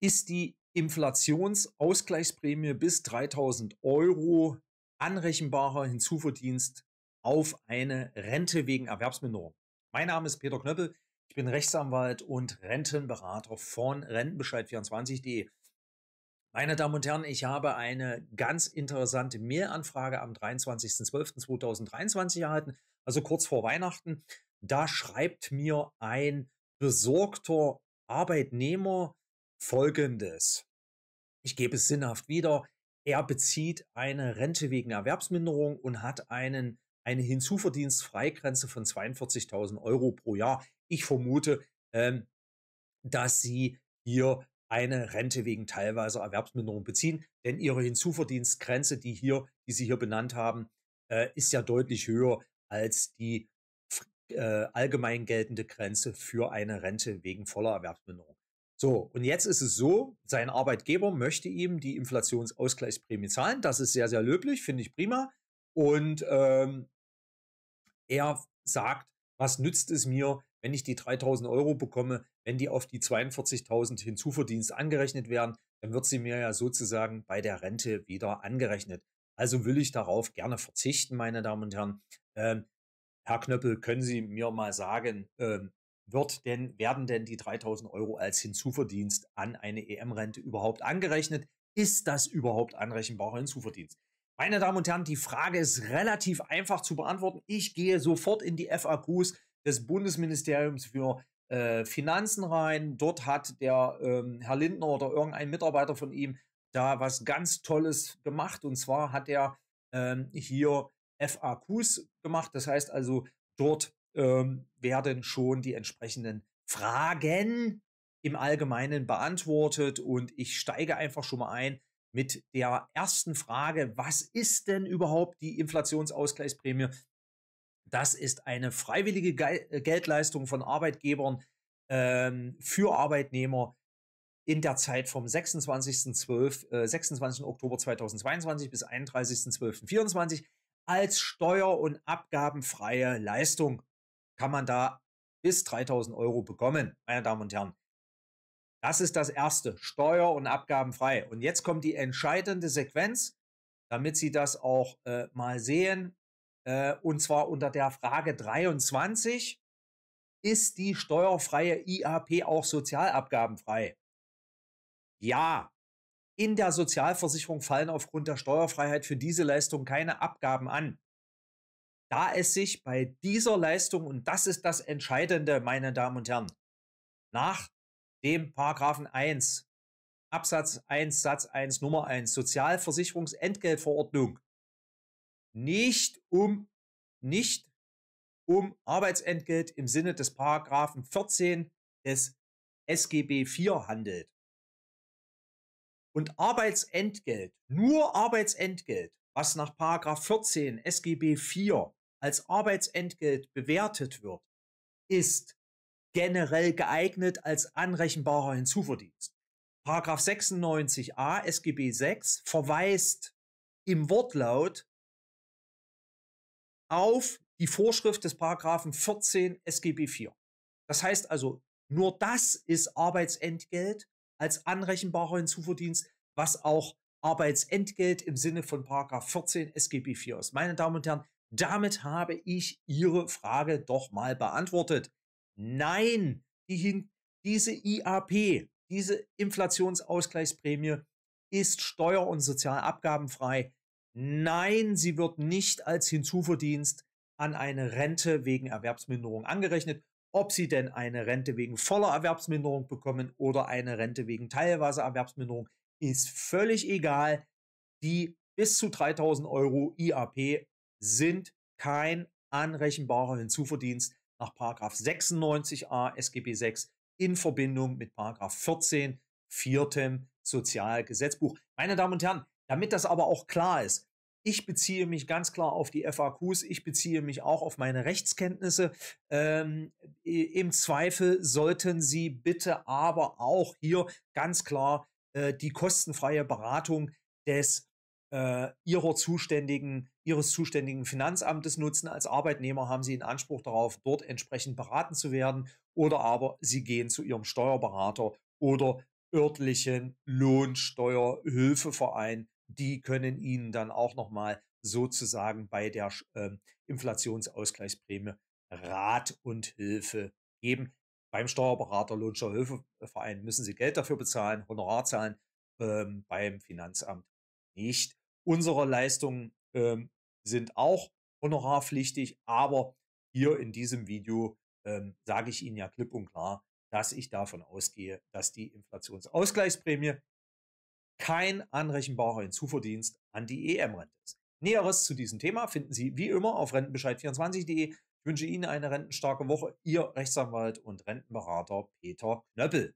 ist die Inflationsausgleichsprämie bis 3000 Euro anrechenbarer Hinzuverdienst auf eine Rente wegen Erwerbsminderung. Mein Name ist Peter Knöppel, ich bin Rechtsanwalt und Rentenberater von Rentenbescheid24.de. Meine Damen und Herren, ich habe eine ganz interessante Mehranfrage am 23.12.2023 erhalten, also kurz vor Weihnachten. Da schreibt mir ein besorgter Arbeitnehmer, Folgendes. Ich gebe es sinnhaft wieder. Er bezieht eine Rente wegen Erwerbsminderung und hat einen, eine Hinzuverdienstfreigrenze von 42.000 Euro pro Jahr. Ich vermute, ähm, dass sie hier eine Rente wegen teilweise Erwerbsminderung beziehen, denn ihre Hinzuverdienstgrenze, die hier, die sie hier benannt haben, äh, ist ja deutlich höher als die äh, allgemein geltende Grenze für eine Rente wegen voller Erwerbsminderung. So, und jetzt ist es so, sein Arbeitgeber möchte ihm die Inflationsausgleichsprämie zahlen. Das ist sehr, sehr löblich, finde ich prima. Und ähm, er sagt, was nützt es mir, wenn ich die 3000 Euro bekomme, wenn die auf die 42.000 Hinzuverdienst angerechnet werden, dann wird sie mir ja sozusagen bei der Rente wieder angerechnet. Also will ich darauf gerne verzichten, meine Damen und Herren. Ähm, Herr Knöppel, können Sie mir mal sagen, ähm, wird denn, werden denn die 3000 Euro als Hinzuverdienst an eine EM-Rente überhaupt angerechnet? Ist das überhaupt anrechenbarer Hinzuverdienst? Meine Damen und Herren, die Frage ist relativ einfach zu beantworten. Ich gehe sofort in die FAQs des Bundesministeriums für äh, Finanzen rein. Dort hat der ähm, Herr Lindner oder irgendein Mitarbeiter von ihm da was ganz Tolles gemacht. Und zwar hat er ähm, hier FAQs gemacht. Das heißt also, dort ähm, werden schon die entsprechenden Fragen im Allgemeinen beantwortet. Und ich steige einfach schon mal ein mit der ersten Frage, was ist denn überhaupt die Inflationsausgleichsprämie? Das ist eine freiwillige Ge äh, Geldleistung von Arbeitgebern ähm, für Arbeitnehmer in der Zeit vom 26.12., äh, 26. Oktober 2022 bis 31.12.24 als steuer- und abgabenfreie Leistung kann man da bis 3000 Euro bekommen, meine Damen und Herren. Das ist das Erste, steuer- und abgabenfrei. Und jetzt kommt die entscheidende Sequenz, damit Sie das auch äh, mal sehen. Äh, und zwar unter der Frage 23, ist die steuerfreie IAP auch sozialabgabenfrei? Ja, in der Sozialversicherung fallen aufgrund der Steuerfreiheit für diese Leistung keine Abgaben an da es sich bei dieser Leistung, und das ist das Entscheidende, meine Damen und Herren, nach dem Paragraphen 1, Absatz 1, Satz 1, Nummer 1, Sozialversicherungsentgeltverordnung, nicht um, nicht um Arbeitsentgelt im Sinne des Paragraphen 14 des SGB IV handelt. Und Arbeitsentgelt, nur Arbeitsentgelt, was nach Paragraph 14 SGB IV als Arbeitsentgelt bewertet wird, ist generell geeignet als anrechenbarer Hinzuverdienst. Paragraph 96a SGB 6 verweist im Wortlaut auf die Vorschrift des Paragraphen 14 SGB 4. Das heißt also, nur das ist Arbeitsentgelt als anrechenbarer Hinzuverdienst, was auch Arbeitsentgelt im Sinne von Paragraph 14 SGB 4 ist. Meine Damen und Herren, damit habe ich Ihre Frage doch mal beantwortet. Nein, die, diese IAP, diese Inflationsausgleichsprämie ist steuer- und sozialabgabenfrei. Nein, sie wird nicht als Hinzuverdienst an eine Rente wegen Erwerbsminderung angerechnet, ob sie denn eine Rente wegen voller Erwerbsminderung bekommen oder eine Rente wegen teilweise Erwerbsminderung, ist völlig egal. Die bis zu 3000 Euro IAP sind kein anrechenbarer Hinzuverdienst nach 96a SGB 6 in Verbindung mit 14 viertem Sozialgesetzbuch. Meine Damen und Herren, damit das aber auch klar ist, ich beziehe mich ganz klar auf die FAQs, ich beziehe mich auch auf meine Rechtskenntnisse. Ähm, Im Zweifel sollten Sie bitte aber auch hier ganz klar äh, die kostenfreie Beratung des äh, ihrer zuständigen, ihres zuständigen Finanzamtes nutzen. Als Arbeitnehmer haben sie einen Anspruch darauf, dort entsprechend beraten zu werden oder aber sie gehen zu ihrem Steuerberater oder örtlichen Lohnsteuerhilfeverein. Die können ihnen dann auch nochmal sozusagen bei der äh, Inflationsausgleichsprämie Rat und Hilfe geben. Beim Steuerberater Lohnsteuerhilfeverein müssen sie Geld dafür bezahlen, Honorar zahlen, ähm, beim Finanzamt nicht. Unsere Leistungen ähm, sind auch honorarpflichtig, aber hier in diesem Video ähm, sage ich Ihnen ja klipp und klar, dass ich davon ausgehe, dass die Inflationsausgleichsprämie kein anrechenbarer Hinzuverdienst an die EM-Rente ist. Näheres zu diesem Thema finden Sie wie immer auf rentenbescheid24.de. Ich wünsche Ihnen eine rentenstarke Woche. Ihr Rechtsanwalt und Rentenberater Peter Knöppel.